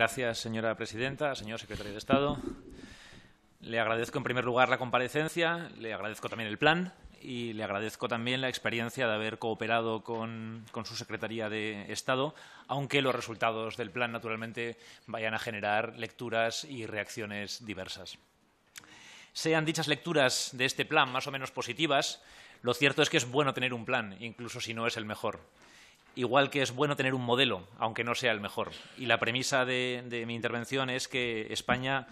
Gracias, señora presidenta, señor secretario de Estado. Le agradezco, en primer lugar, la comparecencia, le agradezco también el plan y le agradezco también la experiencia de haber cooperado con, con, su Secretaría de Estado, aunque los resultados del plan, naturalmente, vayan a generar lecturas y reacciones diversas. Sean dichas lecturas de este plan más o menos positivas, lo cierto es que es bueno tener un plan, incluso si no es el mejor igual que es bueno tener un modelo, aunque no sea el mejor. Y la premisa de, mi intervención es que España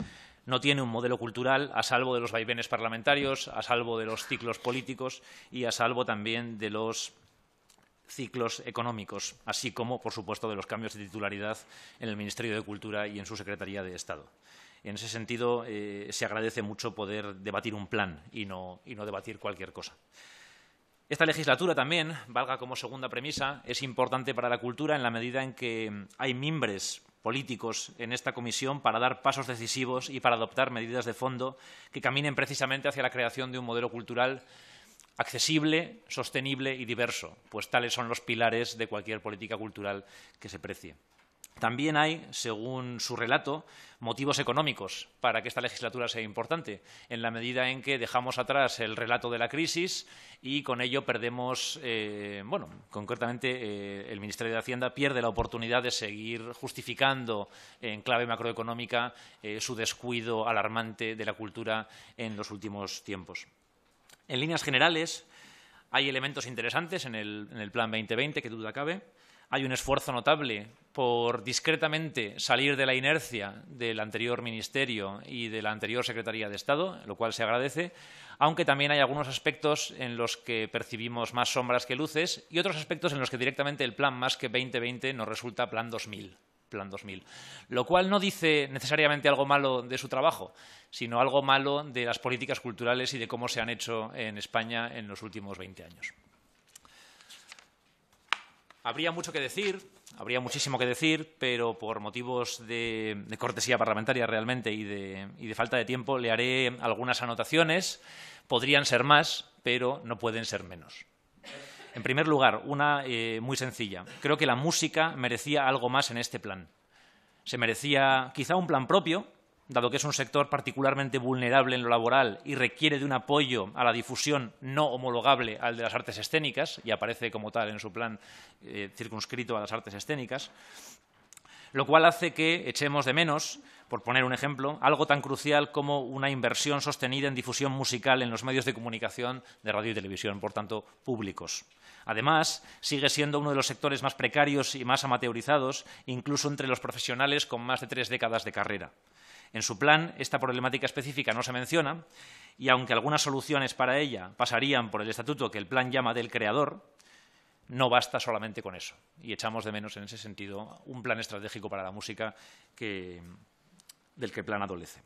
no tiene un modelo cultural a salvo de los vaivenes parlamentarios, a salvo de los ciclos políticos y a salvo también de los ciclos económicos, así como, por supuesto, de los cambios de titularidad en el Ministerio de Cultura y en su Secretaría de Estado. En ese sentido, eh, se agradece mucho poder debatir un plan y no, y no debatir cualquier cosa. Esta legislatura también, valga como segunda premisa, es importante para la cultura en la medida en que hay mimbres políticos en esta comisión para dar pasos decisivos y para adoptar medidas de fondo que caminen precisamente hacia la creación de un modelo cultural accesible, sostenible y diverso, pues tales son los pilares de cualquier política cultural que se precie. También hay, según su relato, motivos económicos para que esta legislatura sea importante, en la medida en que dejamos atrás el relato de la crisis y con ello perdemos, eh, bueno, concretamente eh, el Ministerio de Hacienda pierde la oportunidad de seguir justificando en clave macroeconómica eh, su descuido alarmante de la cultura en los últimos tiempos. En líneas generales, hay elementos interesantes en el, en el Plan 2020, que duda cabe hay un esfuerzo notable por discretamente salir de la inercia del anterior Ministerio y de la anterior Secretaría de Estado, lo cual se agradece, aunque también hay algunos aspectos en los que percibimos más sombras que luces y otros aspectos en los que directamente el plan más que 2020 nos resulta plan 2000. Plan 2000, lo cual no dice necesariamente algo malo de su trabajo, sino algo malo de las políticas culturales y de cómo se han hecho en España en los últimos 20 años. Habría mucho que decir, habría muchísimo que decir, pero por motivos de, cortesía parlamentaria realmente y de, falta de tiempo le haré algunas anotaciones. Podrían ser más, pero no pueden ser menos. En primer lugar, una eh, muy sencilla. Creo que la música merecía algo más en este plan. Se merecía quizá un plan propio, dado que es un sector particularmente vulnerable en lo laboral y requiere de un apoyo a la difusión no homologable al de las artes escénicas, y aparece como tal en su plan eh, circunscrito a las artes escénicas, lo cual hace que echemos de menos, por poner un ejemplo, algo tan crucial como una inversión sostenida en difusión musical en los medios de comunicación de radio y televisión, por tanto, públicos. Además, sigue siendo uno de los sectores más precarios y más amateurizados, incluso entre los profesionales con más de tres décadas de carrera. En su plan, esta problemática específica no se menciona y aunque algunas soluciones para ella pasarían por el estatuto que el plan llama del creador, no basta solamente con eso. Y echamos de menos en ese sentido un plan estratégico para la música del que el plan adolece.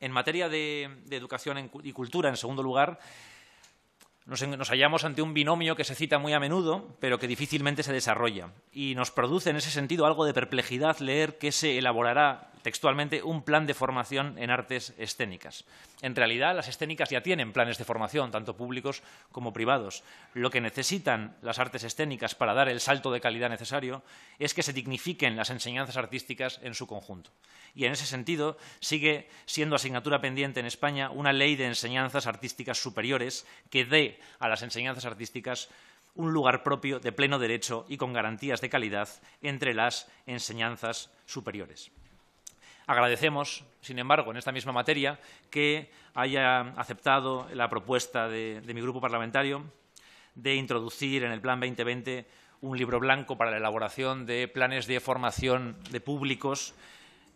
En materia de, educación y cultura, en segundo lugar, nos, nos, hallamos ante un binomio que se cita muy a menudo, pero que difícilmente se desarrolla. Y nos produce en ese sentido algo de perplejidad leer que se elaborará textualmente un plan de formación en artes escénicas. En realidad, las escénicas ya tienen planes de formación, tanto públicos como privados. Lo que necesitan las artes escénicas para dar el salto de calidad necesario es que se dignifiquen las enseñanzas artísticas en su conjunto. Y en ese sentido, sigue siendo asignatura pendiente en España una ley de enseñanzas artísticas superiores que dé a las enseñanzas artísticas un lugar propio de pleno derecho y con garantías de calidad entre las enseñanzas superiores. Agradecemos, sin embargo, en esta misma materia, que haya aceptado la propuesta de, mi grupo parlamentario de introducir en el Plan 2020 un libro blanco para la elaboración de planes de formación de públicos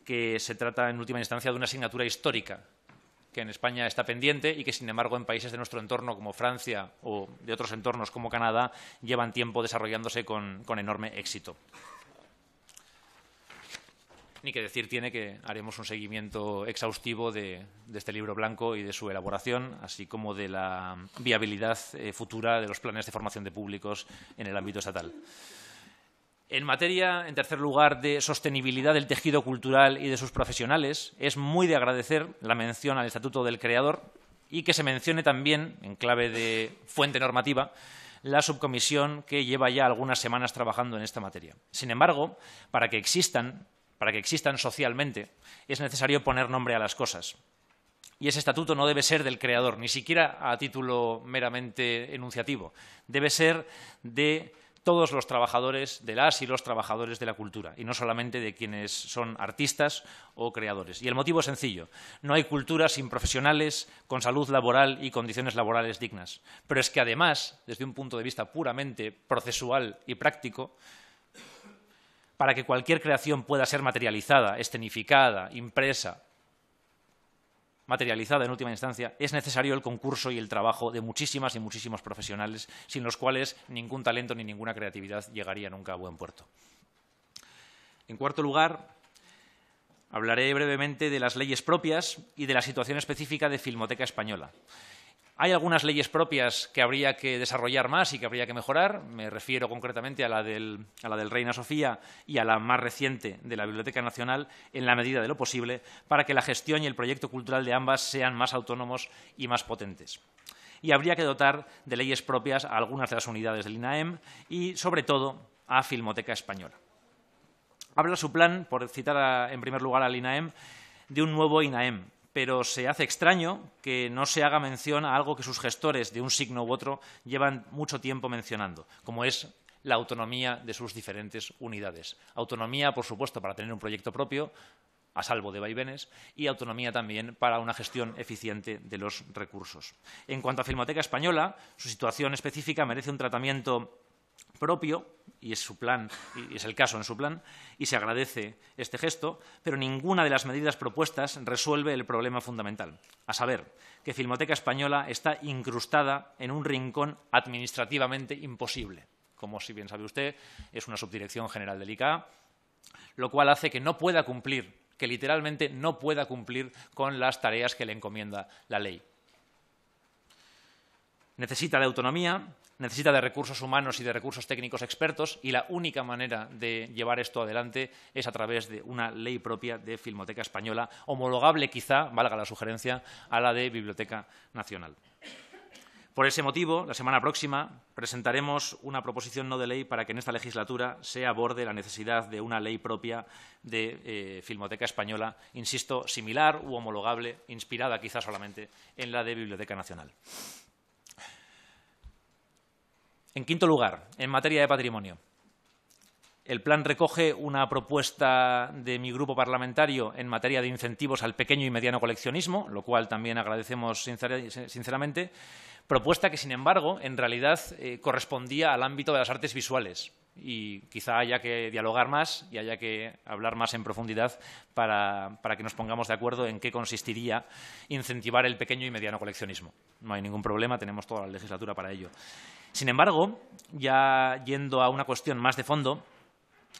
que se trata en última instancia de una asignatura histórica que en España está pendiente y que, sin embargo, en países de nuestro entorno como Francia o de otros entornos como Canadá llevan tiempo desarrollándose con enorme éxito ni que decir tiene que haremos un seguimiento exhaustivo de, este libro blanco y de su elaboración, así como de la viabilidad eh, futura de los planes de formación de públicos en el ámbito estatal. En materia, en tercer lugar, de sostenibilidad del tejido cultural y de sus profesionales, es muy de agradecer la mención al Estatuto del Creador y que se mencione también, en clave de fuente normativa, la subcomisión que lleva ya algunas semanas trabajando en esta materia. Sin embargo, para que existan para que existan socialmente, es necesario poner nombre a las cosas. Y ese estatuto no debe ser del creador, ni siquiera a título meramente enunciativo. Debe ser de todos los trabajadores, de las y los trabajadores de la cultura, y no solamente de quienes son artistas o creadores. Y el motivo es sencillo. No hay cultura sin profesionales, con salud laboral y condiciones laborales dignas. Pero es que además, desde un punto de vista puramente procesual y práctico, para que cualquier creación pueda ser materializada, escenificada, impresa, materializada en última instancia, es necesario el concurso y el trabajo de muchísimas y muchísimos profesionales, sin los cuales ningún talento ni ninguna creatividad llegaría nunca a buen puerto. En cuarto lugar, hablaré brevemente de las leyes propias y de la situación específica de Filmoteca Española. Hay algunas leyes propias que habría que desarrollar más y que habría que mejorar. Me refiero concretamente a la, del, Reina Sofía y a la más reciente de la Biblioteca Nacional, en la medida de lo posible, para que la gestión y el proyecto cultural de ambas sean más autónomos y más potentes y habría que dotar de leyes propias a algunas de las unidades del INAEM y, sobre todo, a Filmoteca Española. Habla su plan, por citar en primer lugar al INAEM, de un nuevo INAEM, pero se hace extraño que no se haga mención a algo que sus gestores de un signo u otro llevan mucho tiempo mencionando, como es la autonomía de sus diferentes unidades. Autonomía, por supuesto, para tener un proyecto propio, a salvo de vaivenes, y autonomía también para una gestión eficiente de los recursos. En cuanto a Filmoteca Española, su situación específica merece un tratamiento propio, y es su plan, y es el caso en su plan, y se agradece este gesto, pero ninguna de las medidas propuestas resuelve el problema fundamental, a saber, que Filmoteca Española está incrustada en un rincón administrativamente imposible. Como si bien sabe usted, es una subdirección general del ICA, lo cual hace que no pueda cumplir, que literalmente no pueda cumplir con las tareas que le encomienda la ley. Necesita de autonomía, necesita de recursos humanos y de recursos técnicos expertos y la única manera de llevar esto adelante es a través de una ley propia de Filmoteca Española, homologable quizá, valga la sugerencia, a la de Biblioteca Nacional. Por ese motivo, la semana próxima presentaremos una proposición no de ley para que en esta legislatura se aborde la necesidad de una ley propia de eh, Filmoteca Española, insisto, similar u homologable, inspirada quizá solamente en la de Biblioteca Nacional. En quinto lugar, en materia de patrimonio. El plan recoge una propuesta de mi grupo parlamentario en materia de incentivos al pequeño y mediano coleccionismo, lo cual también agradecemos sinceramente, propuesta que, sin embargo, en realidad eh, correspondía al ámbito de las artes visuales y quizá haya que dialogar más y haya que hablar más en profundidad para, para, que nos pongamos de acuerdo en qué consistiría incentivar el pequeño y mediano coleccionismo. No hay ningún problema, tenemos toda la legislatura para ello. Sin embargo, ya yendo a una cuestión más de fondo,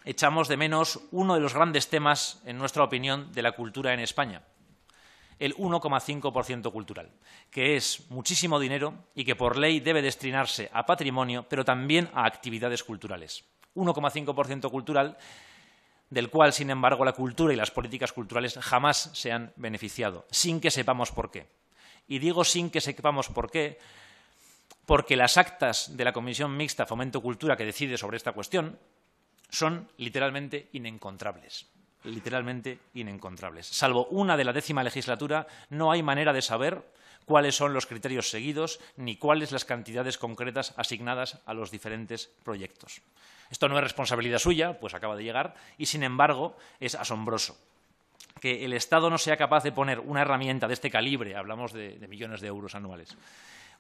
echamos de menos uno de los grandes temas, en nuestra opinión, de la cultura en España, el 1,5% cultural, que es muchísimo dinero y que por ley debe destinarse a patrimonio, pero también a actividades culturales. 1,5% cultural, del cual, sin embargo, la cultura y las políticas culturales jamás se han beneficiado, sin que sepamos por qué. Y digo sin que sepamos por qué, porque las actas de la Comisión Mixta Fomento Cultura que decide sobre esta cuestión son literalmente inencontrables literalmente inencontrables. Salvo una de la décima legislatura, no hay manera de saber cuáles son los criterios seguidos ni cuáles las cantidades concretas asignadas a los diferentes proyectos. Esto no es responsabilidad suya, pues acaba de llegar, y sin embargo es asombroso que el Estado no sea capaz de poner una herramienta de este calibre, hablamos de millones de euros anuales,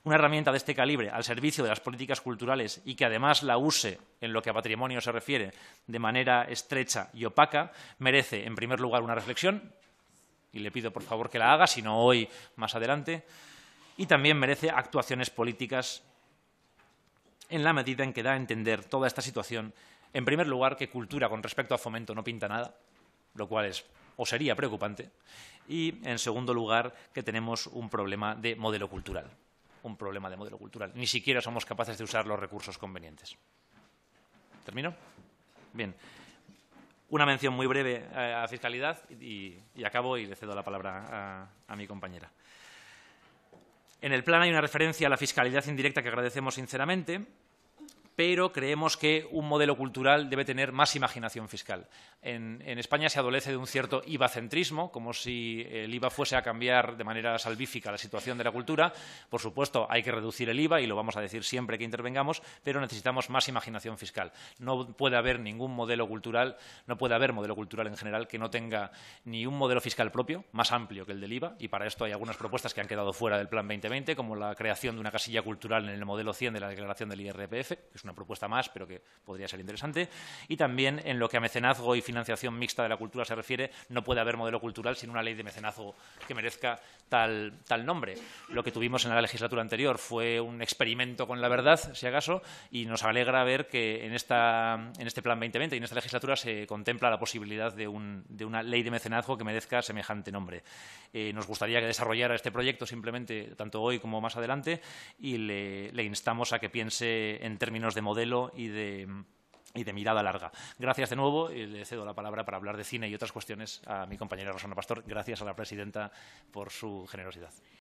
una herramienta de este calibre al servicio de las políticas culturales y que además la use en lo que a patrimonio se refiere de manera estrecha y opaca, merece, en primer lugar, una reflexión, y le pido por favor que la haga, si no hoy, más adelante, y también merece actuaciones políticas en la medida en que da a entender toda esta situación, en primer lugar, que cultura con respecto a fomento no pinta nada, lo cual es o sería preocupante, y en segundo lugar, que tenemos un problema de modelo cultural un problema de modelo cultural. Ni siquiera somos capaces de usar los recursos convenientes. ¿Termino? Bien. Una mención muy breve eh, a la fiscalidad y, acabo y le cedo la palabra a mi compañera. En el plan hay una referencia a la fiscalidad indirecta que agradecemos sinceramente pero creemos que un modelo cultural debe tener más imaginación fiscal. En, España se adolece de un cierto IVA-centrismo, como si el IVA fuese a cambiar de manera salvífica la situación de la cultura. Por supuesto, hay que reducir el IVA, y lo vamos a decir siempre que intervengamos, pero necesitamos más imaginación fiscal. No puede haber ningún modelo cultural, no puede haber modelo cultural en general que no tenga ni un modelo fiscal propio, más amplio que el del IVA, y para esto hay algunas propuestas que han quedado fuera del Plan 2020, como la creación de una casilla cultural en el modelo 100 de la declaración del IRPF, una propuesta más, pero que podría ser interesante. Y también en lo que a mecenazgo y financiación mixta de la cultura se refiere, no puede haber modelo cultural sin una ley de mecenazgo que merezca tal, nombre. Lo que tuvimos en la legislatura anterior fue un experimento con la verdad, si acaso, y nos alegra ver que en, este Plan 2020 y en esta legislatura se contempla la posibilidad de, una ley de mecenazgo que merezca semejante nombre. Eh, nos gustaría que desarrollara este proyecto simplemente tanto hoy como más adelante y le instamos a que piense en términos de modelo y de, y de mirada larga. Gracias de nuevo y le cedo la palabra para hablar de cine y otras cuestiones a mi compañera Rosana Pastor. Gracias a la presidenta por su generosidad.